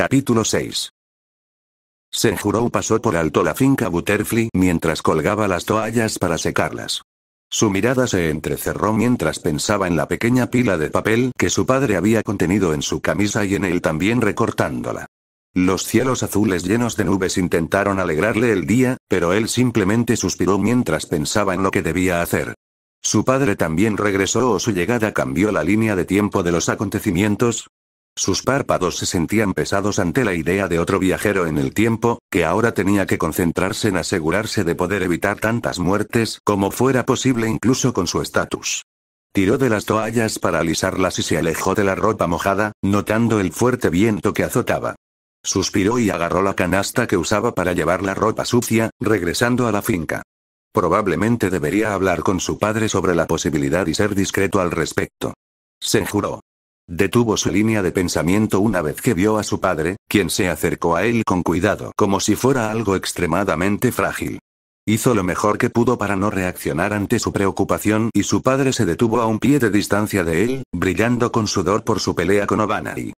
Capítulo 6. juró pasó por alto la finca Butterfly mientras colgaba las toallas para secarlas. Su mirada se entrecerró mientras pensaba en la pequeña pila de papel que su padre había contenido en su camisa y en él también recortándola. Los cielos azules llenos de nubes intentaron alegrarle el día, pero él simplemente suspiró mientras pensaba en lo que debía hacer. Su padre también regresó o su llegada cambió la línea de tiempo de los acontecimientos, sus párpados se sentían pesados ante la idea de otro viajero en el tiempo, que ahora tenía que concentrarse en asegurarse de poder evitar tantas muertes como fuera posible incluso con su estatus. Tiró de las toallas para alisarlas y se alejó de la ropa mojada, notando el fuerte viento que azotaba. Suspiró y agarró la canasta que usaba para llevar la ropa sucia, regresando a la finca. Probablemente debería hablar con su padre sobre la posibilidad y ser discreto al respecto. Se juró. Detuvo su línea de pensamiento una vez que vio a su padre, quien se acercó a él con cuidado como si fuera algo extremadamente frágil. Hizo lo mejor que pudo para no reaccionar ante su preocupación y su padre se detuvo a un pie de distancia de él, brillando con sudor por su pelea con Obanari.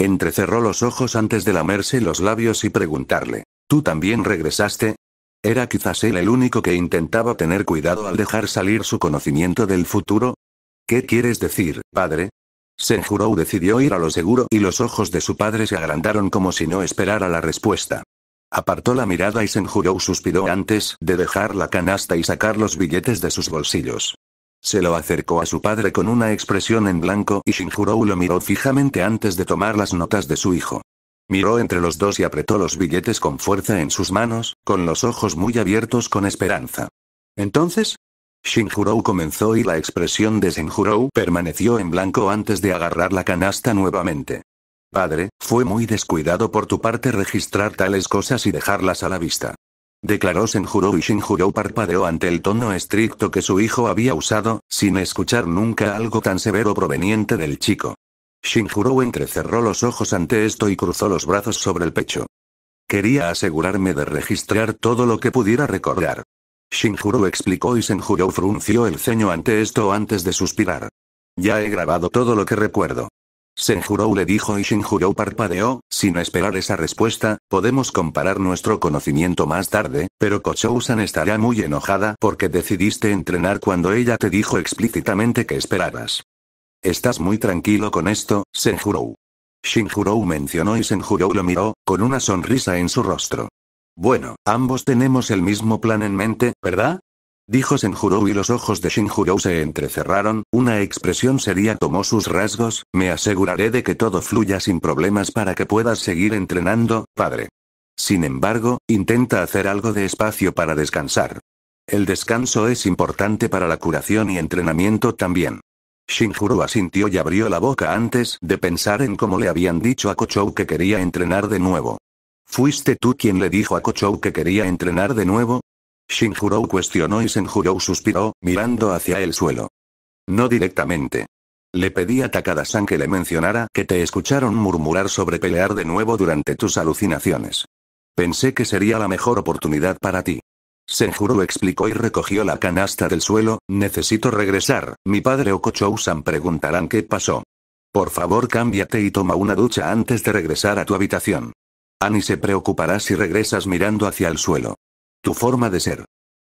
Entrecerró los ojos antes de lamerse los labios y preguntarle, ¿tú también regresaste? ¿Era quizás él el único que intentaba tener cuidado al dejar salir su conocimiento del futuro? ¿Qué quieres decir, padre? Senjurou decidió ir a lo seguro y los ojos de su padre se agrandaron como si no esperara la respuesta. Apartó la mirada y Senjurou suspiró antes de dejar la canasta y sacar los billetes de sus bolsillos. Se lo acercó a su padre con una expresión en blanco y Shinjurou lo miró fijamente antes de tomar las notas de su hijo. Miró entre los dos y apretó los billetes con fuerza en sus manos, con los ojos muy abiertos con esperanza. Entonces, Shinjurou comenzó y la expresión de Shinjuro permaneció en blanco antes de agarrar la canasta nuevamente. Padre, fue muy descuidado por tu parte registrar tales cosas y dejarlas a la vista. Declaró Shinjuro y Shinjuro parpadeó ante el tono estricto que su hijo había usado, sin escuchar nunca algo tan severo proveniente del chico. Shinjuro entrecerró los ojos ante esto y cruzó los brazos sobre el pecho. Quería asegurarme de registrar todo lo que pudiera recordar. Shinjuro explicó y Senjuro frunció el ceño ante esto antes de suspirar. Ya he grabado todo lo que recuerdo. Senjuro le dijo y Shinjuro parpadeó, sin esperar esa respuesta, podemos comparar nuestro conocimiento más tarde, pero Kochou-san estará muy enojada porque decidiste entrenar cuando ella te dijo explícitamente que esperabas. Estás muy tranquilo con esto, Senjuro. Shinjuro mencionó y Senjuro lo miró, con una sonrisa en su rostro. Bueno, ambos tenemos el mismo plan en mente, ¿verdad? Dijo Senjurou y los ojos de Shinjurou se entrecerraron, una expresión seria tomó sus rasgos, me aseguraré de que todo fluya sin problemas para que puedas seguir entrenando, padre. Sin embargo, intenta hacer algo de espacio para descansar. El descanso es importante para la curación y entrenamiento también. Shinjuro asintió y abrió la boca antes de pensar en cómo le habían dicho a Kochou que quería entrenar de nuevo. ¿Fuiste tú quien le dijo a Kochou que quería entrenar de nuevo? Shinjurou cuestionó y Senjurou suspiró, mirando hacia el suelo. No directamente. Le pedí a Takada-san que le mencionara que te escucharon murmurar sobre pelear de nuevo durante tus alucinaciones. Pensé que sería la mejor oportunidad para ti. Senjurou explicó y recogió la canasta del suelo, necesito regresar, mi padre o Kochou-san preguntarán qué pasó. Por favor cámbiate y toma una ducha antes de regresar a tu habitación. Annie se preocupará si regresas mirando hacia el suelo. Tu forma de ser.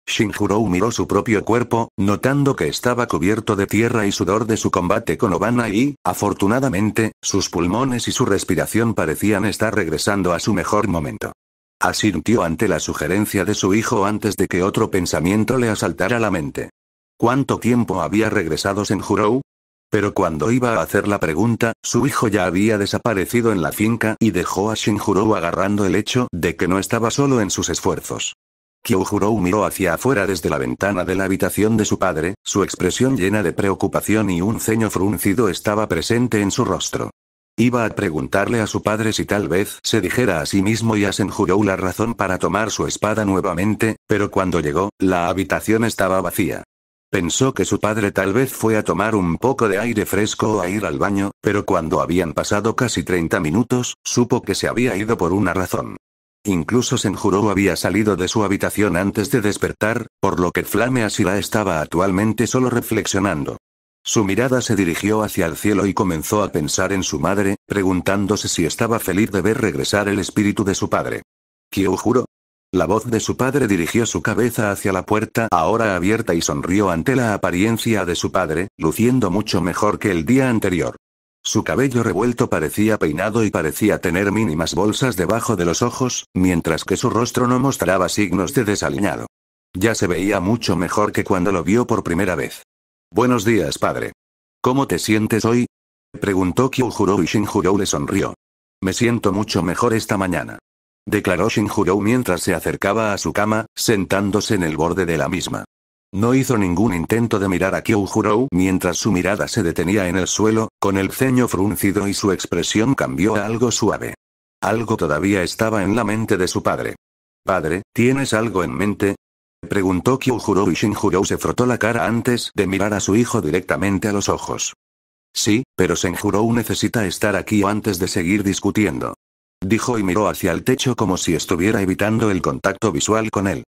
Shinjurou miró su propio cuerpo, notando que estaba cubierto de tierra y sudor de su combate con Obana y, afortunadamente, sus pulmones y su respiración parecían estar regresando a su mejor momento. Asintió ante la sugerencia de su hijo antes de que otro pensamiento le asaltara la mente. ¿Cuánto tiempo había regresado Shinjurou? Pero cuando iba a hacer la pregunta, su hijo ya había desaparecido en la finca y dejó a Shinjuro agarrando el hecho de que no estaba solo en sus esfuerzos. Kyuhurou miró hacia afuera desde la ventana de la habitación de su padre, su expresión llena de preocupación y un ceño fruncido estaba presente en su rostro. Iba a preguntarle a su padre si tal vez se dijera a sí mismo y a Shinjurou la razón para tomar su espada nuevamente, pero cuando llegó, la habitación estaba vacía. Pensó que su padre tal vez fue a tomar un poco de aire fresco o a ir al baño, pero cuando habían pasado casi 30 minutos, supo que se había ido por una razón. Incluso Senjuro había salido de su habitación antes de despertar, por lo que Flame Asira estaba actualmente solo reflexionando. Su mirada se dirigió hacia el cielo y comenzó a pensar en su madre, preguntándose si estaba feliz de ver regresar el espíritu de su padre. juró? La voz de su padre dirigió su cabeza hacia la puerta ahora abierta y sonrió ante la apariencia de su padre, luciendo mucho mejor que el día anterior. Su cabello revuelto parecía peinado y parecía tener mínimas bolsas debajo de los ojos, mientras que su rostro no mostraba signos de desaliñado. Ya se veía mucho mejor que cuando lo vio por primera vez. Buenos días, padre. ¿Cómo te sientes hoy? preguntó Juro y Shinjuro le sonrió. Me siento mucho mejor esta mañana declaró Shinjurou mientras se acercaba a su cama, sentándose en el borde de la misma. No hizo ningún intento de mirar a Kyojurou mientras su mirada se detenía en el suelo, con el ceño fruncido y su expresión cambió a algo suave. Algo todavía estaba en la mente de su padre. Padre, ¿tienes algo en mente? Preguntó Kyojurou y Shinjurou se frotó la cara antes de mirar a su hijo directamente a los ojos. Sí, pero Shinjurou necesita estar aquí antes de seguir discutiendo dijo y miró hacia el techo como si estuviera evitando el contacto visual con él.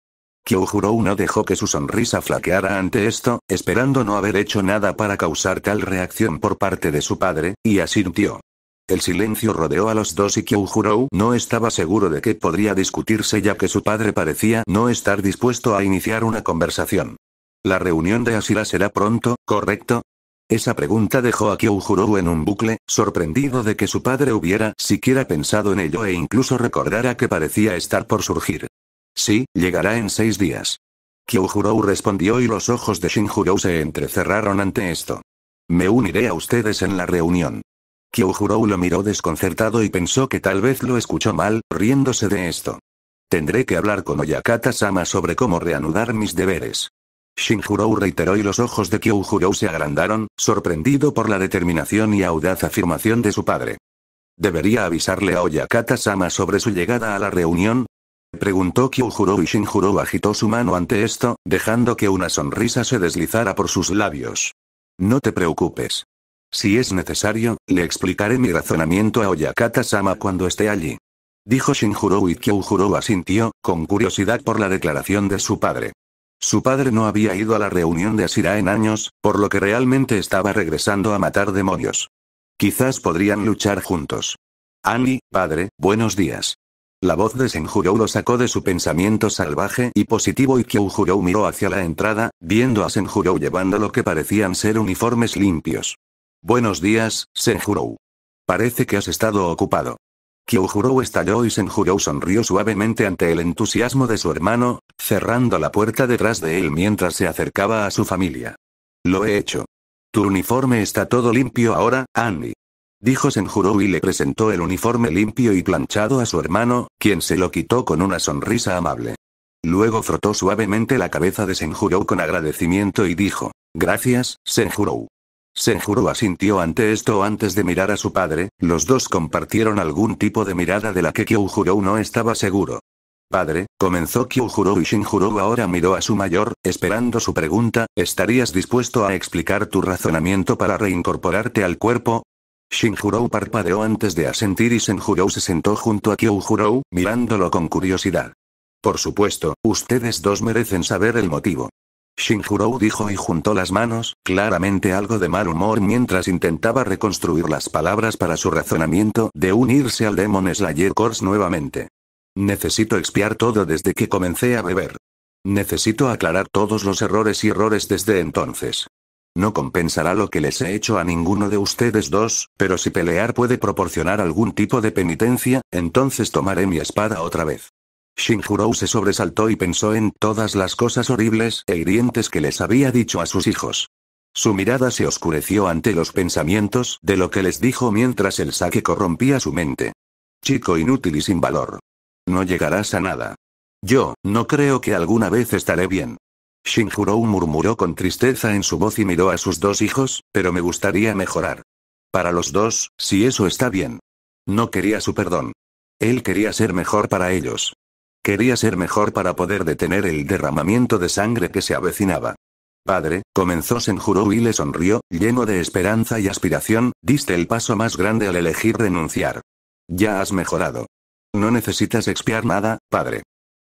Kyojuro no dejó que su sonrisa flaqueara ante esto, esperando no haber hecho nada para causar tal reacción por parte de su padre, y asintió. El silencio rodeó a los dos y Kyojuro no estaba seguro de que podría discutirse ya que su padre parecía no estar dispuesto a iniciar una conversación. La reunión de Asira será pronto, ¿correcto? Esa pregunta dejó a Kyoujurou en un bucle, sorprendido de que su padre hubiera siquiera pensado en ello e incluso recordara que parecía estar por surgir. Sí, llegará en seis días. Kyoujurou respondió y los ojos de Shinjurou se entrecerraron ante esto. Me uniré a ustedes en la reunión. Kyoujurou lo miró desconcertado y pensó que tal vez lo escuchó mal, riéndose de esto. Tendré que hablar con Oyakata-sama sobre cómo reanudar mis deberes. Shinjurou reiteró y los ojos de Kyuhurou se agrandaron, sorprendido por la determinación y audaz afirmación de su padre. ¿Debería avisarle a Oyakata-sama sobre su llegada a la reunión? Preguntó Kyuhurou y Shinjurou agitó su mano ante esto, dejando que una sonrisa se deslizara por sus labios. No te preocupes. Si es necesario, le explicaré mi razonamiento a Oyakata-sama cuando esté allí. Dijo Shinjurou y Kyuhurou asintió, con curiosidad por la declaración de su padre. Su padre no había ido a la reunión de Asira en años, por lo que realmente estaba regresando a matar demonios. Quizás podrían luchar juntos. Ani, padre, buenos días. La voz de Senjurou lo sacó de su pensamiento salvaje y positivo y Kyoujurou miró hacia la entrada, viendo a Senjurou llevando lo que parecían ser uniformes limpios. Buenos días, Senjurou. Parece que has estado ocupado. Kyojuro estalló y Senjuro sonrió suavemente ante el entusiasmo de su hermano, cerrando la puerta detrás de él mientras se acercaba a su familia. Lo he hecho. Tu uniforme está todo limpio ahora, Annie. Dijo Senjuro y le presentó el uniforme limpio y planchado a su hermano, quien se lo quitó con una sonrisa amable. Luego frotó suavemente la cabeza de Senjuro con agradecimiento y dijo, Gracias, Senjuro. Senjuro asintió ante esto antes de mirar a su padre, los dos compartieron algún tipo de mirada de la que juro no estaba seguro. Padre, comenzó juro y Shinjuro ahora miró a su mayor, esperando su pregunta, ¿estarías dispuesto a explicar tu razonamiento para reincorporarte al cuerpo? Shinjuro parpadeó antes de asentir y Senjuro se sentó junto a juro mirándolo con curiosidad. Por supuesto, ustedes dos merecen saber el motivo. Shinjurou dijo y juntó las manos, claramente algo de mal humor mientras intentaba reconstruir las palabras para su razonamiento de unirse al Demon Slayer Corps nuevamente. Necesito expiar todo desde que comencé a beber. Necesito aclarar todos los errores y errores desde entonces. No compensará lo que les he hecho a ninguno de ustedes dos, pero si pelear puede proporcionar algún tipo de penitencia, entonces tomaré mi espada otra vez. Shinjurou se sobresaltó y pensó en todas las cosas horribles e hirientes que les había dicho a sus hijos. Su mirada se oscureció ante los pensamientos de lo que les dijo mientras el saque corrompía su mente. Chico inútil y sin valor. No llegarás a nada. Yo, no creo que alguna vez estaré bien. Shinjurou murmuró con tristeza en su voz y miró a sus dos hijos, pero me gustaría mejorar. Para los dos, si eso está bien. No quería su perdón. Él quería ser mejor para ellos. Quería ser mejor para poder detener el derramamiento de sangre que se avecinaba. Padre, comenzó Senjuro y le sonrió, lleno de esperanza y aspiración, diste el paso más grande al elegir renunciar. Ya has mejorado. No necesitas expiar nada, padre.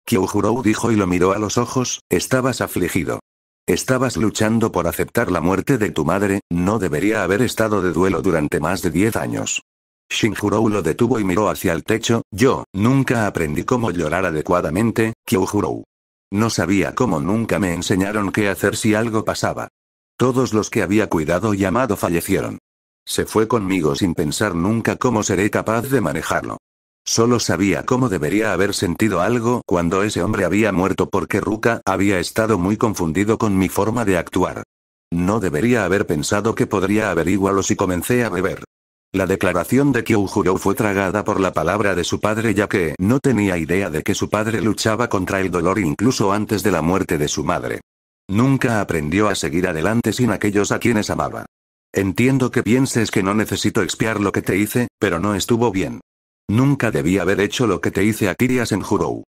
Kyuhurou dijo y lo miró a los ojos, estabas afligido. Estabas luchando por aceptar la muerte de tu madre, no debería haber estado de duelo durante más de diez años. Shinjurou lo detuvo y miró hacia el techo, yo, nunca aprendí cómo llorar adecuadamente, Kyuhurou. No sabía cómo nunca me enseñaron qué hacer si algo pasaba. Todos los que había cuidado y amado fallecieron. Se fue conmigo sin pensar nunca cómo seré capaz de manejarlo. Solo sabía cómo debería haber sentido algo cuando ese hombre había muerto porque Ruka había estado muy confundido con mi forma de actuar. No debería haber pensado que podría averiguarlo si comencé a beber. La declaración de juro fue tragada por la palabra de su padre ya que no tenía idea de que su padre luchaba contra el dolor incluso antes de la muerte de su madre. Nunca aprendió a seguir adelante sin aquellos a quienes amaba. Entiendo que pienses que no necesito expiar lo que te hice, pero no estuvo bien. Nunca debí haber hecho lo que te hice a Kirias en Jurou.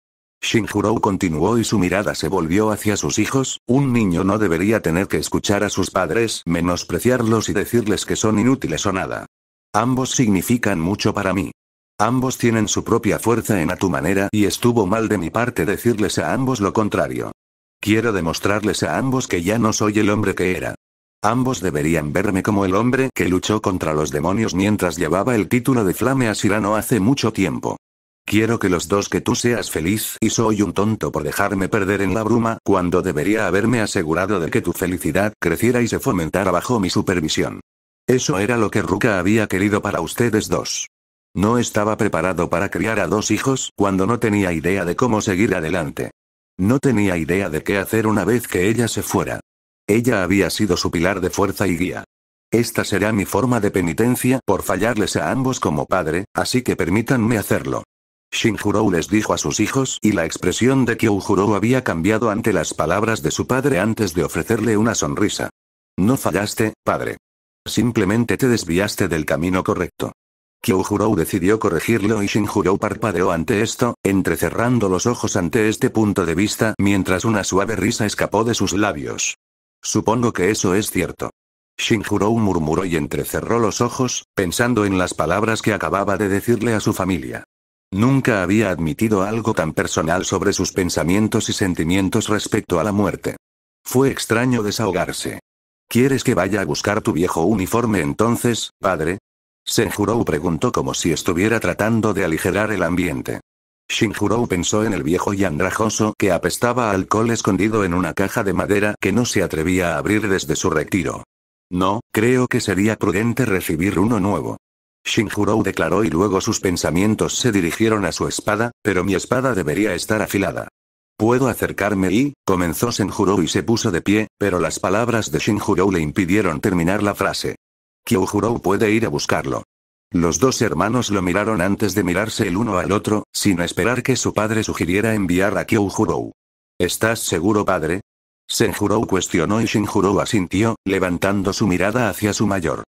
continuó y su mirada se volvió hacia sus hijos, un niño no debería tener que escuchar a sus padres, menospreciarlos y decirles que son inútiles o nada. Ambos significan mucho para mí. Ambos tienen su propia fuerza en a tu manera y estuvo mal de mi parte decirles a ambos lo contrario. Quiero demostrarles a ambos que ya no soy el hombre que era. Ambos deberían verme como el hombre que luchó contra los demonios mientras llevaba el título de Flame Sirano hace mucho tiempo. Quiero que los dos que tú seas feliz y soy un tonto por dejarme perder en la bruma cuando debería haberme asegurado de que tu felicidad creciera y se fomentara bajo mi supervisión. Eso era lo que Ruka había querido para ustedes dos. No estaba preparado para criar a dos hijos cuando no tenía idea de cómo seguir adelante. No tenía idea de qué hacer una vez que ella se fuera. Ella había sido su pilar de fuerza y guía. Esta será mi forma de penitencia por fallarles a ambos como padre, así que permítanme hacerlo. Shinjurou les dijo a sus hijos y la expresión de Kyojuro había cambiado ante las palabras de su padre antes de ofrecerle una sonrisa. No fallaste, padre. Simplemente te desviaste del camino correcto. Kyuhuro decidió corregirlo y Shinjurou parpadeó ante esto, entrecerrando los ojos ante este punto de vista mientras una suave risa escapó de sus labios. Supongo que eso es cierto. Shinjurou murmuró y entrecerró los ojos, pensando en las palabras que acababa de decirle a su familia. Nunca había admitido algo tan personal sobre sus pensamientos y sentimientos respecto a la muerte. Fue extraño desahogarse. ¿Quieres que vaya a buscar tu viejo uniforme entonces, padre? Senjurou preguntó como si estuviera tratando de aligerar el ambiente. Shinjurou pensó en el viejo y andrajoso que apestaba alcohol escondido en una caja de madera que no se atrevía a abrir desde su retiro. No, creo que sería prudente recibir uno nuevo. Shinjurou declaró y luego sus pensamientos se dirigieron a su espada, pero mi espada debería estar afilada. Puedo acercarme y, comenzó Senjuro y se puso de pie, pero las palabras de Shinjuro le impidieron terminar la frase. Kyuhurou puede ir a buscarlo. Los dos hermanos lo miraron antes de mirarse el uno al otro, sin esperar que su padre sugiriera enviar a kyojurou ¿Estás seguro padre? Senjuro cuestionó y Shinjurou asintió, levantando su mirada hacia su mayor.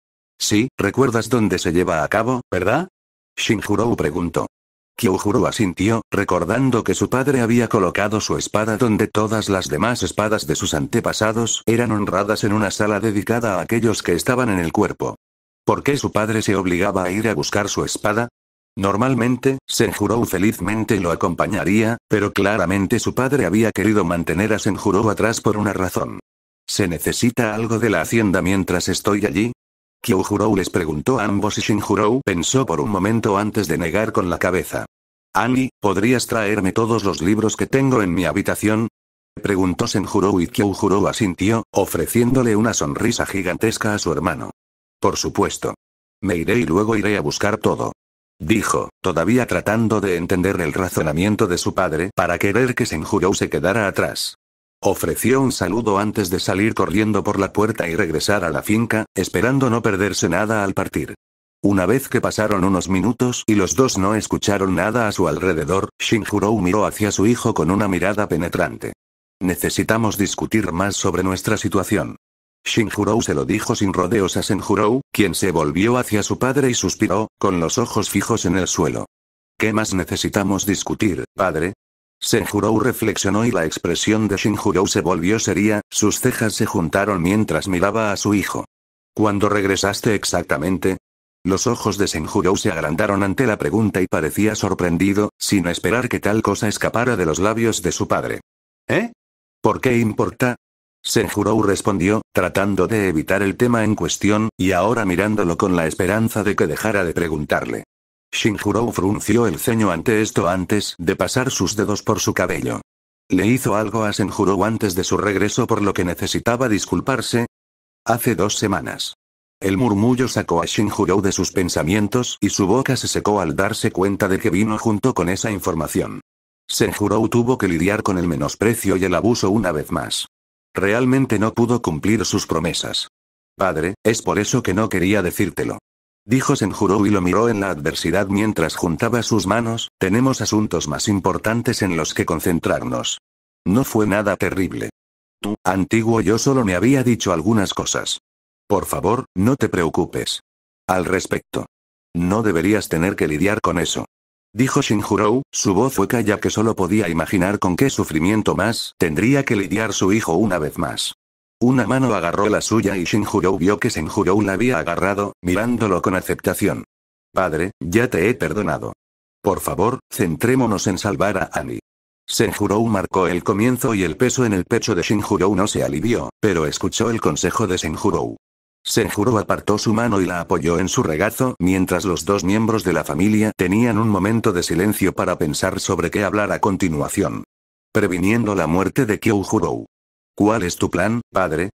Sí, recuerdas dónde se lleva a cabo, ¿verdad? Shinjurou preguntó. Kyuhuru asintió, recordando que su padre había colocado su espada donde todas las demás espadas de sus antepasados eran honradas en una sala dedicada a aquellos que estaban en el cuerpo. ¿Por qué su padre se obligaba a ir a buscar su espada? Normalmente, Senjuro felizmente lo acompañaría, pero claramente su padre había querido mantener a Senjuro atrás por una razón. ¿Se necesita algo de la hacienda mientras estoy allí? Kyuhurou les preguntó a ambos y Shinjurou pensó por un momento antes de negar con la cabeza. Annie, ¿podrías traerme todos los libros que tengo en mi habitación? Preguntó Shinjurou y Kyuhurou asintió, ofreciéndole una sonrisa gigantesca a su hermano. Por supuesto. Me iré y luego iré a buscar todo. Dijo, todavía tratando de entender el razonamiento de su padre para querer que Shinjurou se quedara atrás. Ofreció un saludo antes de salir corriendo por la puerta y regresar a la finca, esperando no perderse nada al partir. Una vez que pasaron unos minutos y los dos no escucharon nada a su alrededor, Shinjurou miró hacia su hijo con una mirada penetrante. Necesitamos discutir más sobre nuestra situación. Shinjurou se lo dijo sin rodeos a Senjuro, quien se volvió hacia su padre y suspiró, con los ojos fijos en el suelo. ¿Qué más necesitamos discutir, padre? Senjurou reflexionó y la expresión de Shinjurou se volvió seria, sus cejas se juntaron mientras miraba a su hijo. ¿Cuándo regresaste exactamente? Los ojos de Senjurou se agrandaron ante la pregunta y parecía sorprendido, sin esperar que tal cosa escapara de los labios de su padre. ¿Eh? ¿Por qué importa? Senjurou respondió, tratando de evitar el tema en cuestión, y ahora mirándolo con la esperanza de que dejara de preguntarle. Shinjurou frunció el ceño ante esto antes de pasar sus dedos por su cabello. ¿Le hizo algo a Senjurou antes de su regreso por lo que necesitaba disculparse? Hace dos semanas. El murmullo sacó a Shinjurou de sus pensamientos y su boca se secó al darse cuenta de que vino junto con esa información. Senjurou tuvo que lidiar con el menosprecio y el abuso una vez más. Realmente no pudo cumplir sus promesas. Padre, es por eso que no quería decírtelo. Dijo Senjuro y lo miró en la adversidad mientras juntaba sus manos, tenemos asuntos más importantes en los que concentrarnos. No fue nada terrible. Tú, antiguo yo solo me había dicho algunas cosas. Por favor, no te preocupes. Al respecto. No deberías tener que lidiar con eso. Dijo Shinjuro, su voz fue ya que solo podía imaginar con qué sufrimiento más tendría que lidiar su hijo una vez más. Una mano agarró la suya y Shinjurou vio que Senjurou la había agarrado, mirándolo con aceptación. Padre, ya te he perdonado. Por favor, centrémonos en salvar a Annie. Senjurou marcó el comienzo y el peso en el pecho de Shinjurou no se alivió, pero escuchó el consejo de Senjurou. Senjurou apartó su mano y la apoyó en su regazo mientras los dos miembros de la familia tenían un momento de silencio para pensar sobre qué hablar a continuación. Previniendo la muerte de Kyouhurou. ¿Cuál es tu plan, padre?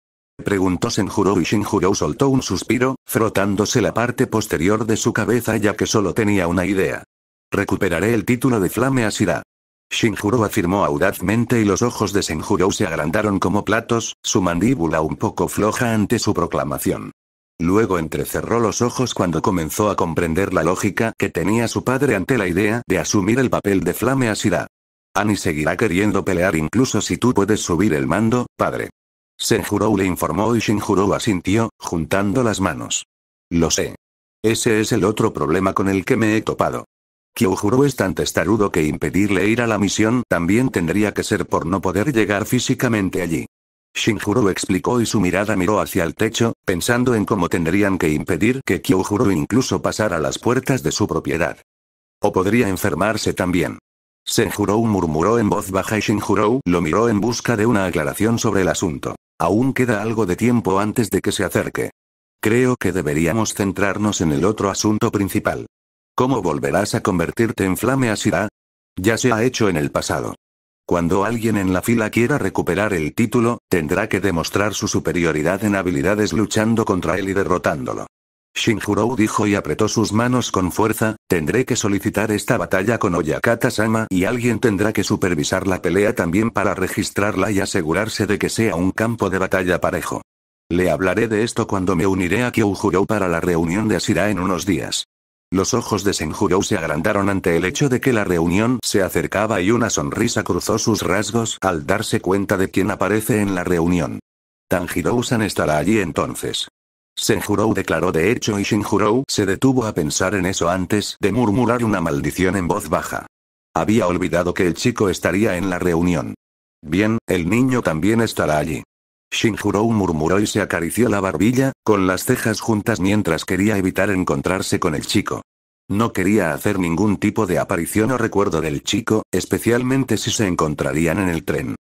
Preguntó Senjuro y Shinjuro soltó un suspiro, frotándose la parte posterior de su cabeza ya que solo tenía una idea. Recuperaré el título de Flame Asira. Shinjuro afirmó audazmente y los ojos de Senjuro se agrandaron como platos, su mandíbula un poco floja ante su proclamación. Luego entrecerró los ojos cuando comenzó a comprender la lógica que tenía su padre ante la idea de asumir el papel de Flame Asira. Annie seguirá queriendo pelear incluso si tú puedes subir el mando, padre. Senjurou le informó y Shinjurou asintió, juntando las manos. Lo sé. Ese es el otro problema con el que me he topado. Kyojuro es tan testarudo que impedirle ir a la misión también tendría que ser por no poder llegar físicamente allí. Shinjuro explicó y su mirada miró hacia el techo, pensando en cómo tendrían que impedir que Kyojuro incluso pasara las puertas de su propiedad. O podría enfermarse también. Senjurou murmuró en voz baja y Shinjurou lo miró en busca de una aclaración sobre el asunto. Aún queda algo de tiempo antes de que se acerque. Creo que deberíamos centrarnos en el otro asunto principal. ¿Cómo volverás a convertirte en Flame Asira? Ya se ha hecho en el pasado. Cuando alguien en la fila quiera recuperar el título, tendrá que demostrar su superioridad en habilidades luchando contra él y derrotándolo. Shinjurou dijo y apretó sus manos con fuerza, tendré que solicitar esta batalla con Oyakata-sama y alguien tendrá que supervisar la pelea también para registrarla y asegurarse de que sea un campo de batalla parejo. Le hablaré de esto cuando me uniré a Kyouhurou para la reunión de Asira en unos días. Los ojos de Senjurou se agrandaron ante el hecho de que la reunión se acercaba y una sonrisa cruzó sus rasgos al darse cuenta de quién aparece en la reunión. Tanjiro-san estará allí entonces. Senjurou declaró de hecho y Shinjurou se detuvo a pensar en eso antes de murmurar una maldición en voz baja. Había olvidado que el chico estaría en la reunión. Bien, el niño también estará allí. Shinjurou murmuró y se acarició la barbilla, con las cejas juntas mientras quería evitar encontrarse con el chico. No quería hacer ningún tipo de aparición o recuerdo del chico, especialmente si se encontrarían en el tren.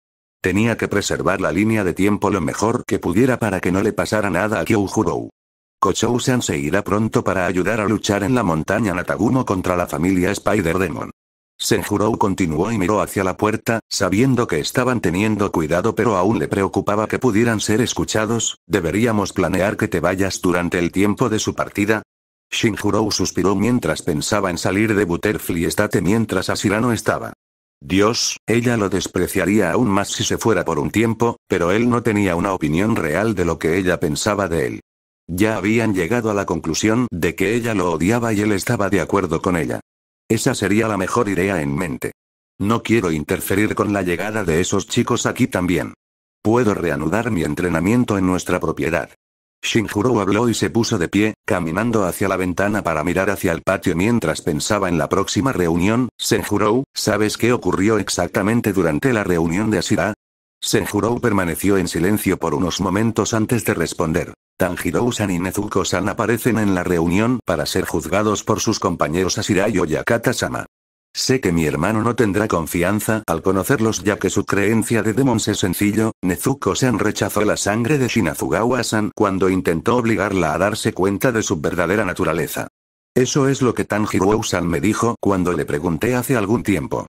Tenía que preservar la línea de tiempo lo mejor que pudiera para que no le pasara nada a kochou Kochousan se irá pronto para ayudar a luchar en la montaña Natagumo contra la familia Spider-Demon. Senjurou continuó y miró hacia la puerta, sabiendo que estaban teniendo cuidado pero aún le preocupaba que pudieran ser escuchados, ¿deberíamos planear que te vayas durante el tiempo de su partida? Shinjurou suspiró mientras pensaba en salir de Butterfly Estate mientras Asirano estaba. Dios, ella lo despreciaría aún más si se fuera por un tiempo, pero él no tenía una opinión real de lo que ella pensaba de él. Ya habían llegado a la conclusión de que ella lo odiaba y él estaba de acuerdo con ella. Esa sería la mejor idea en mente. No quiero interferir con la llegada de esos chicos aquí también. Puedo reanudar mi entrenamiento en nuestra propiedad. Shinjurou habló y se puso de pie, caminando hacia la ventana para mirar hacia el patio mientras pensaba en la próxima reunión. Senjuro, ¿sabes qué ocurrió exactamente durante la reunión de Asira? Senjuro permaneció en silencio por unos momentos antes de responder. Tanjiro-san y Nezuko-san aparecen en la reunión para ser juzgados por sus compañeros Asira y Oyakata-sama. Sé que mi hermano no tendrá confianza al conocerlos ya que su creencia de demons es sencillo, nezuko san rechazó la sangre de Shinazugawa-san cuando intentó obligarla a darse cuenta de su verdadera naturaleza. Eso es lo que Tanjiro-san me dijo cuando le pregunté hace algún tiempo.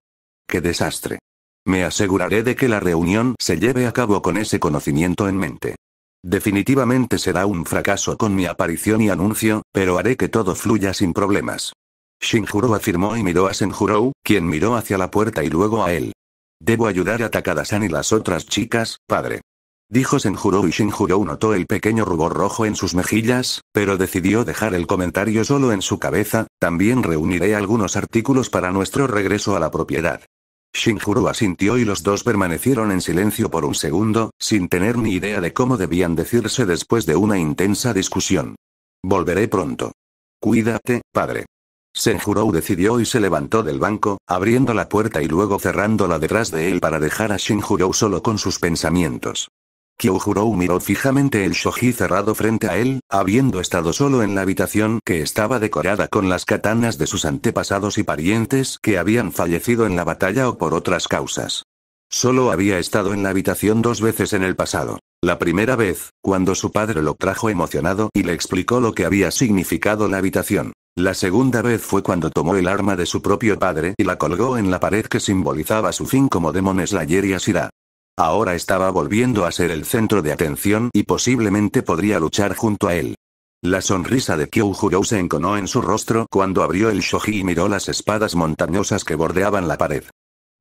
¡Qué desastre! Me aseguraré de que la reunión se lleve a cabo con ese conocimiento en mente. Definitivamente será un fracaso con mi aparición y anuncio, pero haré que todo fluya sin problemas. Shinjuro afirmó y miró a Senjuro, quien miró hacia la puerta y luego a él. Debo ayudar a Takadasan y las otras chicas, padre. Dijo Senjuro y Shinjuro notó el pequeño rubor rojo en sus mejillas, pero decidió dejar el comentario solo en su cabeza, también reuniré algunos artículos para nuestro regreso a la propiedad. Shinjuro asintió y los dos permanecieron en silencio por un segundo, sin tener ni idea de cómo debían decirse después de una intensa discusión. Volveré pronto. Cuídate, padre. Senjurou decidió y se levantó del banco, abriendo la puerta y luego cerrándola detrás de él para dejar a Shinjurou solo con sus pensamientos. Kyojurou miró fijamente el shoji cerrado frente a él, habiendo estado solo en la habitación que estaba decorada con las katanas de sus antepasados y parientes que habían fallecido en la batalla o por otras causas. Solo había estado en la habitación dos veces en el pasado. La primera vez, cuando su padre lo trajo emocionado y le explicó lo que había significado la habitación. La segunda vez fue cuando tomó el arma de su propio padre y la colgó en la pared que simbolizaba su fin como Demon Slayer y Asira. Ahora estaba volviendo a ser el centro de atención y posiblemente podría luchar junto a él. La sonrisa de Kyouhurou se enconó en su rostro cuando abrió el shoji y miró las espadas montañosas que bordeaban la pared.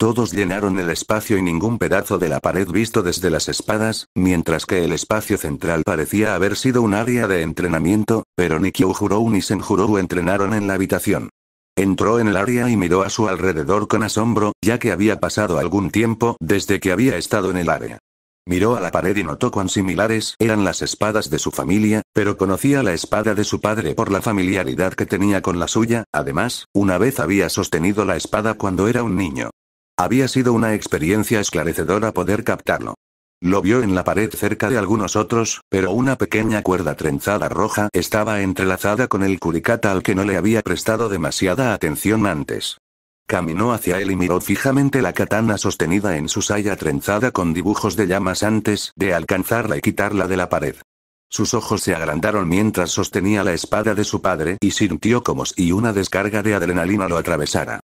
Todos llenaron el espacio y ningún pedazo de la pared visto desde las espadas, mientras que el espacio central parecía haber sido un área de entrenamiento, pero ni Kyuhurou ni Senjurou entrenaron en la habitación. Entró en el área y miró a su alrededor con asombro, ya que había pasado algún tiempo desde que había estado en el área. Miró a la pared y notó cuán similares eran las espadas de su familia, pero conocía la espada de su padre por la familiaridad que tenía con la suya, además, una vez había sostenido la espada cuando era un niño. Había sido una experiencia esclarecedora poder captarlo. Lo vio en la pared cerca de algunos otros, pero una pequeña cuerda trenzada roja estaba entrelazada con el curicata al que no le había prestado demasiada atención antes. Caminó hacia él y miró fijamente la katana sostenida en su saya trenzada con dibujos de llamas antes de alcanzarla y quitarla de la pared. Sus ojos se agrandaron mientras sostenía la espada de su padre y sintió como si una descarga de adrenalina lo atravesara.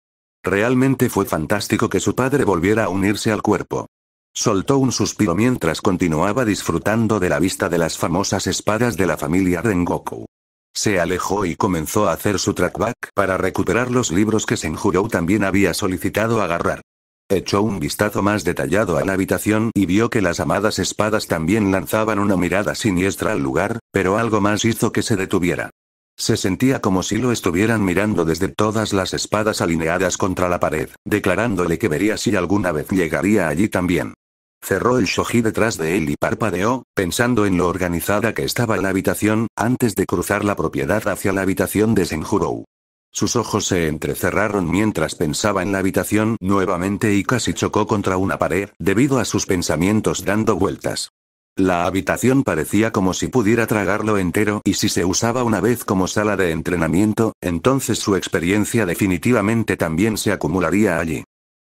Realmente fue fantástico que su padre volviera a unirse al cuerpo. Soltó un suspiro mientras continuaba disfrutando de la vista de las famosas espadas de la familia Rengoku. Se alejó y comenzó a hacer su trackback para recuperar los libros que Senjuro también había solicitado agarrar. Echó un vistazo más detallado a la habitación y vio que las amadas espadas también lanzaban una mirada siniestra al lugar, pero algo más hizo que se detuviera. Se sentía como si lo estuvieran mirando desde todas las espadas alineadas contra la pared, declarándole que vería si alguna vez llegaría allí también. Cerró el shoji detrás de él y parpadeó, pensando en lo organizada que estaba la habitación, antes de cruzar la propiedad hacia la habitación de Senjurou. Sus ojos se entrecerraron mientras pensaba en la habitación nuevamente y casi chocó contra una pared, debido a sus pensamientos dando vueltas. La habitación parecía como si pudiera tragarlo entero y si se usaba una vez como sala de entrenamiento, entonces su experiencia definitivamente también se acumularía allí.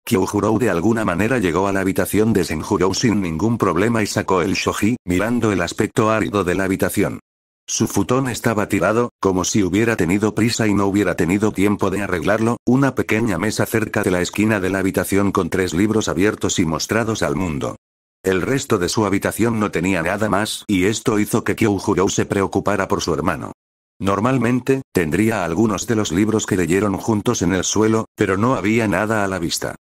jurou de alguna manera llegó a la habitación de Senjurou sin ningún problema y sacó el shoji, mirando el aspecto árido de la habitación. Su futón estaba tirado, como si hubiera tenido prisa y no hubiera tenido tiempo de arreglarlo, una pequeña mesa cerca de la esquina de la habitación con tres libros abiertos y mostrados al mundo. El resto de su habitación no tenía nada más y esto hizo que Kyouhurou se preocupara por su hermano. Normalmente, tendría algunos de los libros que leyeron juntos en el suelo, pero no había nada a la vista.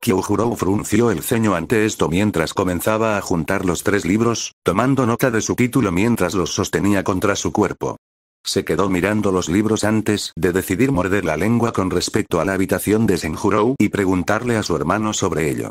Kyouhurou frunció el ceño ante esto mientras comenzaba a juntar los tres libros, tomando nota de su título mientras los sostenía contra su cuerpo. Se quedó mirando los libros antes de decidir morder la lengua con respecto a la habitación de Senjurou y preguntarle a su hermano sobre ello.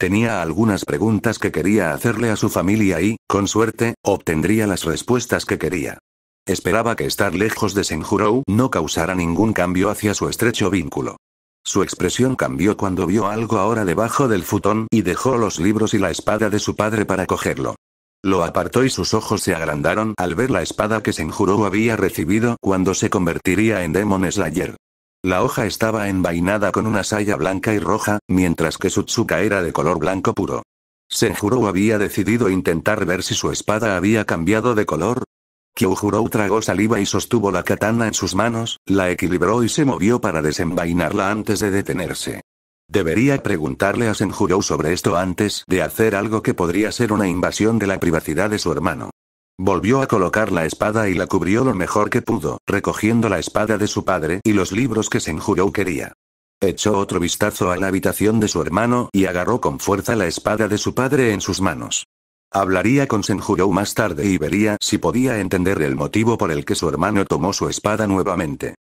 Tenía algunas preguntas que quería hacerle a su familia y, con suerte, obtendría las respuestas que quería. Esperaba que estar lejos de Senjuro no causara ningún cambio hacia su estrecho vínculo. Su expresión cambió cuando vio algo ahora debajo del futón y dejó los libros y la espada de su padre para cogerlo. Lo apartó y sus ojos se agrandaron al ver la espada que Senjuro había recibido cuando se convertiría en Demon Slayer. La hoja estaba envainada con una saya blanca y roja, mientras que tsuka era de color blanco puro. Senjuro había decidido intentar ver si su espada había cambiado de color. Kyuhurou tragó saliva y sostuvo la katana en sus manos, la equilibró y se movió para desenvainarla antes de detenerse. Debería preguntarle a Senjuro sobre esto antes de hacer algo que podría ser una invasión de la privacidad de su hermano. Volvió a colocar la espada y la cubrió lo mejor que pudo, recogiendo la espada de su padre y los libros que Senjurou quería. Echó otro vistazo a la habitación de su hermano y agarró con fuerza la espada de su padre en sus manos. Hablaría con Senjurou más tarde y vería si podía entender el motivo por el que su hermano tomó su espada nuevamente.